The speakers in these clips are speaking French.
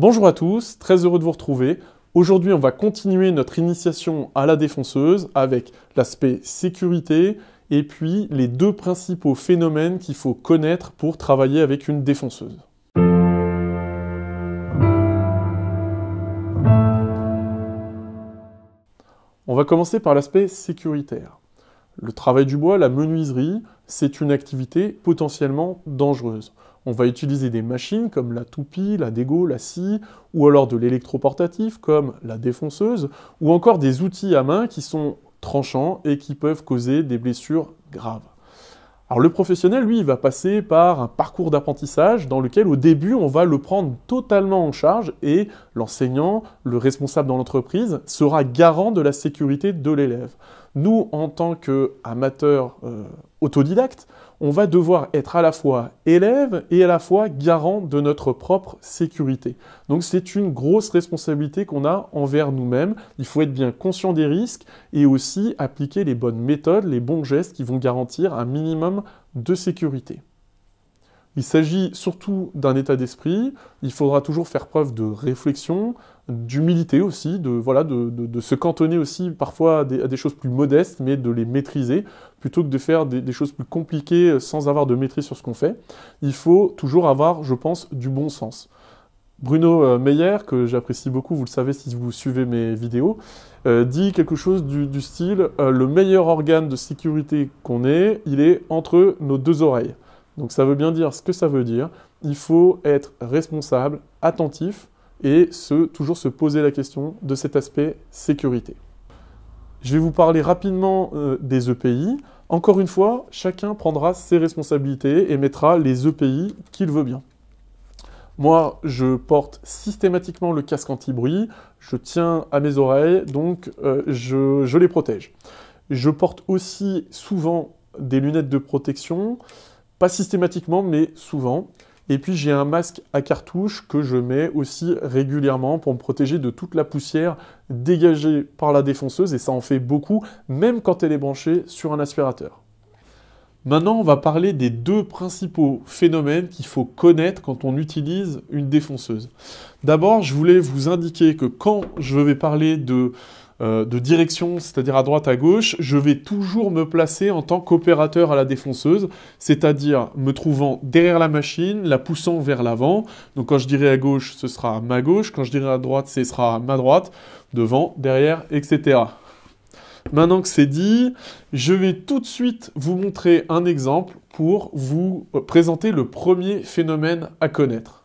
Bonjour à tous, très heureux de vous retrouver. Aujourd'hui, on va continuer notre initiation à la défonceuse avec l'aspect sécurité et puis les deux principaux phénomènes qu'il faut connaître pour travailler avec une défonceuse. On va commencer par l'aspect sécuritaire. Le travail du bois, la menuiserie, c'est une activité potentiellement dangereuse. On va utiliser des machines comme la toupie, la dégo, la scie, ou alors de l'électroportatif comme la défonceuse, ou encore des outils à main qui sont tranchants et qui peuvent causer des blessures graves. Alors le professionnel, lui, il va passer par un parcours d'apprentissage dans lequel au début, on va le prendre totalement en charge et l'enseignant, le responsable dans l'entreprise, sera garant de la sécurité de l'élève. Nous, en tant qu'amateurs euh, autodidacte, on va devoir être à la fois élève et à la fois garant de notre propre sécurité. Donc c'est une grosse responsabilité qu'on a envers nous-mêmes. Il faut être bien conscient des risques et aussi appliquer les bonnes méthodes, les bons gestes qui vont garantir un minimum de sécurité. Il s'agit surtout d'un état d'esprit, il faudra toujours faire preuve de réflexion, d'humilité aussi, de, voilà, de, se cantonner aussi parfois à des, choses plus modestes, mais de les maîtriser, plutôt que de faire des, choses plus compliquées euh, sans avoir de maîtrise sur ce qu'on fait. Il faut toujours avoir, je pense, du bon sens. Bruno euh, Meyer, que j'apprécie beaucoup, vous le savez si vous suivez mes vidéos, euh, dit quelque chose du, style le meilleur organe de sécurité qu'on ait, il est entre nos deux oreilles. Donc ça veut bien dire ce que ça veut dire. Il faut être responsable, attentif, et toujours se poser la question de cet aspect sécurité. Je vais vous parler rapidement euh, des EPI. Encore une fois, chacun prendra ses responsabilités et mettra les EPI qu'il veut bien. Moi, je porte systématiquement le casque anti-bruit, je tiens à mes oreilles, donc euh, je, les protège. Je porte aussi souvent des lunettes de protection, pas systématiquement, mais souvent. Et puis j'ai un masque à cartouche que je mets aussi régulièrement pour me protéger de toute la poussière dégagée par la défonceuse et ça en fait beaucoup même quand elle est branchée sur un aspirateur. Maintenant, on va parler des deux principaux phénomènes qu'il faut connaître quand on utilise une défonceuse. D'abord, je voulais vous indiquer que quand je vais parler de euh, de direction, c'est-à-dire à droite, à gauche, je vais toujours me placer en tant qu'opérateur à la défonceuse, c'est-à-dire me trouvant derrière la machine, la poussant vers l'avant. Donc quand je dirai à gauche, ce sera ma gauche, quand je dirai à droite, ce sera ma droite, devant, derrière, etc. Maintenant que c'est dit, je vais tout de suite vous montrer un exemple pour vous euh, présenter le premier phénomène à connaître.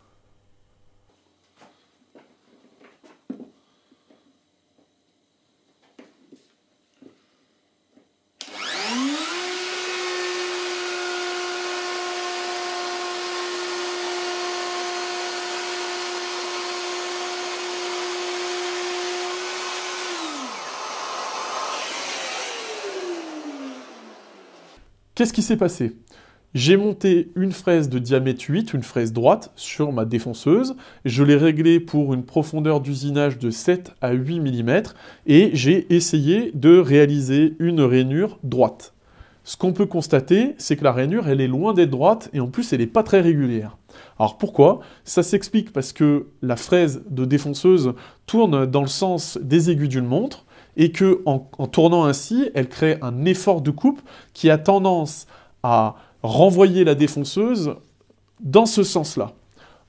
Qu'est-ce qui s'est passé j'ai monté une fraise de diamètre 8, une fraise droite, sur ma défonceuse. Je l'ai réglée pour une profondeur d'usinage de 7 à 8 mm et j'ai essayé de réaliser une rainure droite. Ce qu'on peut constater, c'est que la rainure, elle est loin d'être droite et en plus, elle n'est pas très régulière. Alors pourquoi Ça s'explique parce que la fraise de défonceuse tourne dans le sens des aiguilles d'une montre et que en, tournant ainsi, elle crée un effort de coupe qui a tendance à renvoyer la défonceuse dans ce sens-là.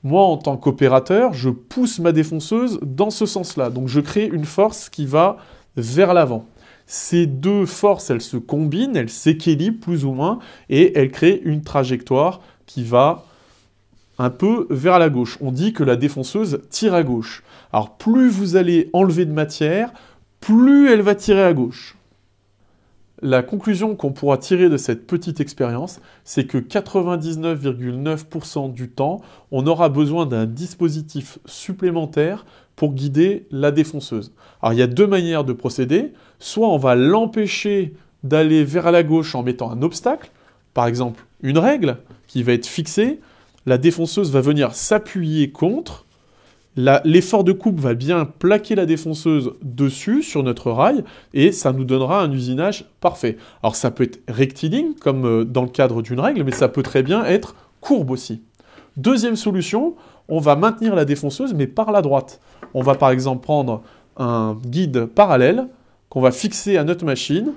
Moi, en tant qu'opérateur, je pousse ma défonceuse dans ce sens-là. Donc, je crée une force qui va vers l'avant. Ces deux forces, elles se combinent, elles s'équilibrent plus ou moins, et elles créent une trajectoire qui va un peu vers la gauche. On dit que la défonceuse tire à gauche. Alors, plus vous allez enlever de matière, plus elle va tirer à gauche. La conclusion qu'on pourra tirer de cette petite expérience, c'est que 99,9% du temps, on aura besoin d'un dispositif supplémentaire pour guider la défonceuse. Alors il y a deux manières de procéder. Soit on va l'empêcher d'aller vers la gauche en mettant un obstacle, par exemple une règle qui va être fixée. La défonceuse va venir s'appuyer contre L'effort de coupe va bien plaquer la défonceuse dessus, sur notre rail, et ça nous donnera un usinage parfait. Alors ça peut être rectiligne, comme euh, dans le cadre d'une règle, mais ça peut très bien être courbe aussi. Deuxième solution, on va maintenir la défonceuse, mais par la droite. On va par exemple prendre un guide parallèle qu'on va fixer à notre machine,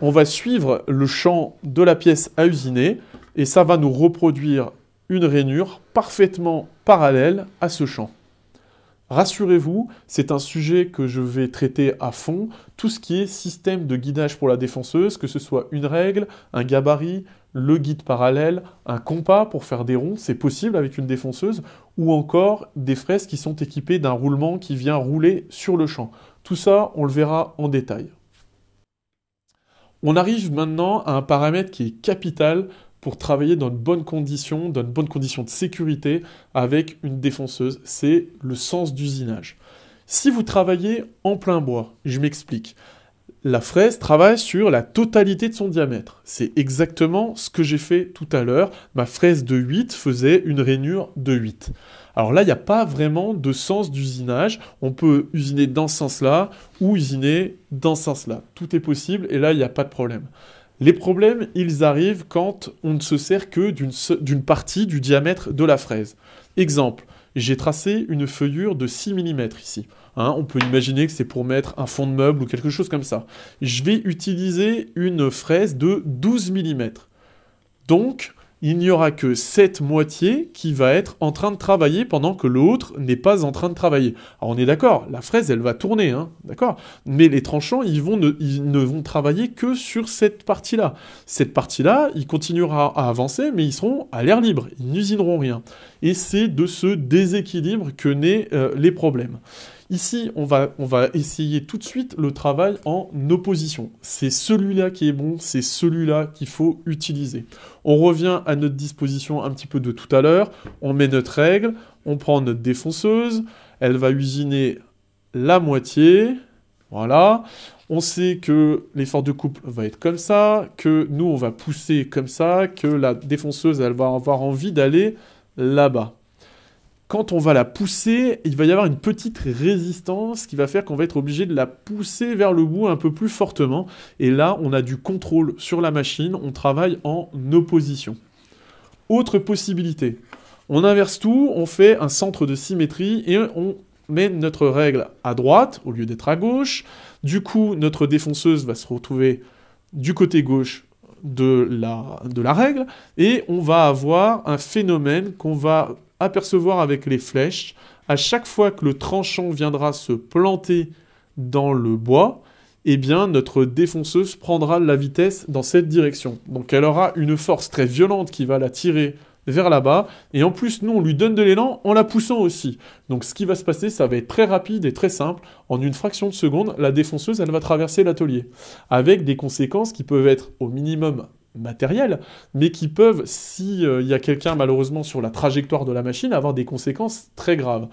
on va suivre le champ de la pièce à usiner, et ça va nous reproduire une rainure parfaitement parallèle à ce champ. Rassurez-vous, c'est un sujet que je vais traiter à fond. Tout ce qui est système de guidage pour la défenseuse, que ce soit une règle, un gabarit, le guide parallèle, un compas pour faire des ronds, c'est possible avec une défenseuse, ou encore des fraises qui sont équipées d'un roulement qui vient rouler sur le champ. Tout ça, on le verra en détail. On arrive maintenant à un paramètre qui est capital pour travailler dans de bonnes conditions, dans de bonnes conditions de sécurité avec une défonceuse. C'est le sens d'usinage. Si vous travaillez en plein bois, je m'explique. La fraise travaille sur la totalité de son diamètre. C'est exactement ce que j'ai fait tout à l'heure. Ma fraise de 8 faisait une rainure de 8. Alors là, il n'y a pas vraiment de sens d'usinage. On peut usiner dans ce sens-là ou usiner dans ce sens-là. Tout est possible et là, il n'y a pas de problème. Les problèmes, ils arrivent quand on ne se sert que d'une partie du diamètre de la fraise. Exemple, j'ai tracé une feuillure de 6 mm ici. Hein, on peut imaginer que c'est pour mettre un fond de meuble ou quelque chose comme ça. Je vais utiliser une fraise de 12 mm. Donc, il n'y aura que cette moitié qui va être en train de travailler pendant que l'autre n'est pas en train de travailler. Alors on est d'accord, la fraise elle va tourner, hein, d'accord Mais les tranchants, ils, vont ne, vont travailler que sur cette partie-là. Cette partie-là, il continuera à avancer, mais ils seront à l'air libre, ils n'usineront rien. Et c'est de ce déséquilibre que naissent euh, les problèmes. Ici, on va, essayer tout de suite le travail en opposition. C'est celui-là qui est bon, c'est celui-là qu'il faut utiliser. On revient à notre disposition un petit peu de tout à l'heure, on met notre règle, on prend notre défonceuse, elle va usiner la moitié, voilà. On sait que l'effort de couple va être comme ça, que nous on va pousser comme ça, que la défonceuse elle va avoir envie d'aller là-bas quand on va la pousser, il va y avoir une petite résistance qui va faire qu'on va être obligé de la pousser vers le bout un peu plus fortement. Et là, on a du contrôle sur la machine, on travaille en opposition. Autre possibilité, on inverse tout, on fait un centre de symétrie et on met notre règle à droite au lieu d'être à gauche. Du coup, notre défonceuse va se retrouver du côté gauche de la, de la règle et on va avoir un phénomène qu'on va apercevoir avec les flèches. À chaque fois que le tranchant viendra se planter dans le bois, eh bien, notre défonceuse prendra la vitesse dans cette direction. Donc elle aura une force très violente qui va la tirer vers là-bas. Et en plus, nous, on lui donne de l'élan en la poussant aussi. Donc ce qui va se passer, ça va être très rapide et très simple. En une fraction de seconde, la défonceuse, elle va traverser l'atelier. Avec des conséquences qui peuvent être au minimum matériel, mais qui peuvent, s'il euh, y a quelqu'un malheureusement sur la trajectoire de la machine, avoir des conséquences très graves.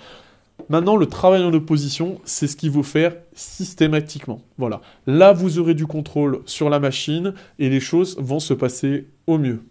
Maintenant, le travail en opposition, c'est ce qu'il faut faire systématiquement. Voilà. Là, vous aurez du contrôle sur la machine et les choses vont se passer au mieux.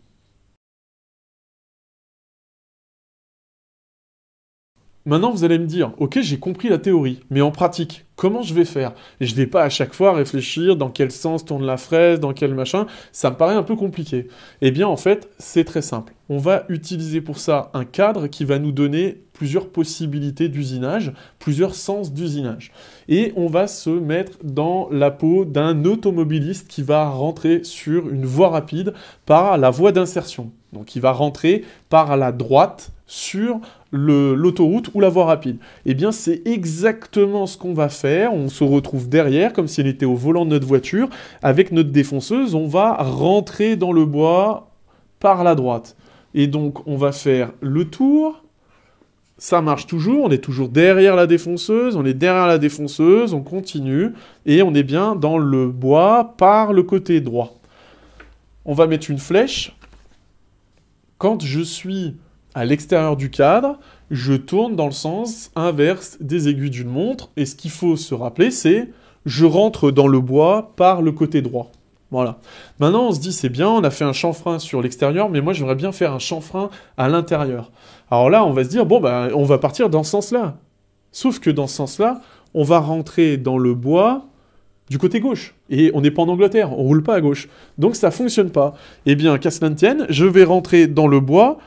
Maintenant, vous allez me dire, ok, j'ai compris la théorie, mais en pratique, comment je vais faire Je ne vais pas à chaque fois réfléchir dans quel sens tourne la fraise, dans quel machin, ça me paraît un peu compliqué. Eh bien, en fait, c'est très simple. On va utiliser pour ça un cadre qui va nous donner plusieurs possibilités d'usinage, plusieurs sens d'usinage. Et on va se mettre dans la peau d'un automobiliste qui va rentrer sur une voie rapide par la voie d'insertion. Donc il va rentrer par la droite sur l'autoroute ou la voie rapide. Eh bien, c'est exactement ce qu'on va faire. On se retrouve derrière, comme si elle était au volant de notre voiture. Avec notre défonceuse, on va rentrer dans le bois par la droite. Et donc, on va faire le tour. Ça marche toujours, on est toujours derrière la défonceuse, on est derrière la défonceuse, on continue, et on est bien dans le bois par le côté droit. On va mettre une flèche. Quand je suis à l'extérieur du cadre, je tourne dans le sens inverse des aiguilles d'une montre. Et ce qu'il faut se rappeler, c'est je rentre dans le bois par le côté droit. Voilà. Maintenant, on se dit, c'est bien, on a fait un chanfrein sur l'extérieur, mais moi, j'aimerais bien faire un chanfrein à l'intérieur. Alors là, on va se dire, bon, ben on va partir dans ce sens-là. Sauf que dans ce sens-là, on va rentrer dans le bois du côté gauche. Et on n'est pas en Angleterre, on roule pas à gauche. Donc ça fonctionne pas. Eh bien, qu'à cela je vais rentrer dans le bois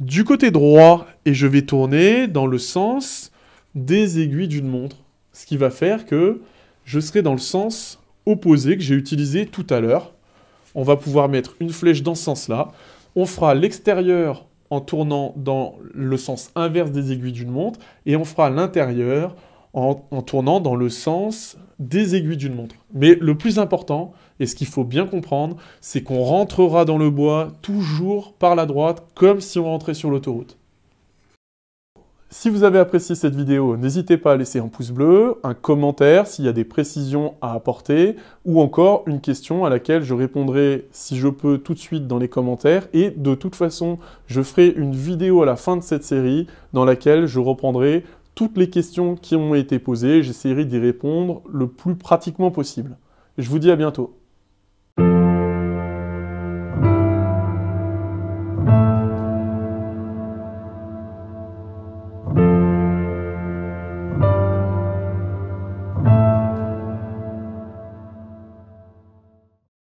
du côté droit et je vais tourner dans le sens des aiguilles d'une montre. Ce qui va faire que je serai dans le sens opposé que j'ai utilisé tout à l'heure. On va pouvoir mettre une flèche dans ce sens-là. On fera l'extérieur en tournant dans le sens inverse des aiguilles d'une montre et on fera l'intérieur en, tournant dans le sens des aiguilles d'une montre. Mais le plus important, et ce qu'il faut bien comprendre, c'est qu'on rentrera dans le bois toujours par la droite, comme si on rentrait sur l'autoroute. Si vous avez apprécié cette vidéo, n'hésitez pas à laisser un pouce bleu, un commentaire s'il y a des précisions à apporter, ou encore une question à laquelle je répondrai si je peux tout de suite dans les commentaires. Et de toute façon, je ferai une vidéo à la fin de cette série dans laquelle je reprendrai toutes les questions qui ont été posées. J'essaierai d'y répondre le plus pratiquement possible. Je vous dis à bientôt.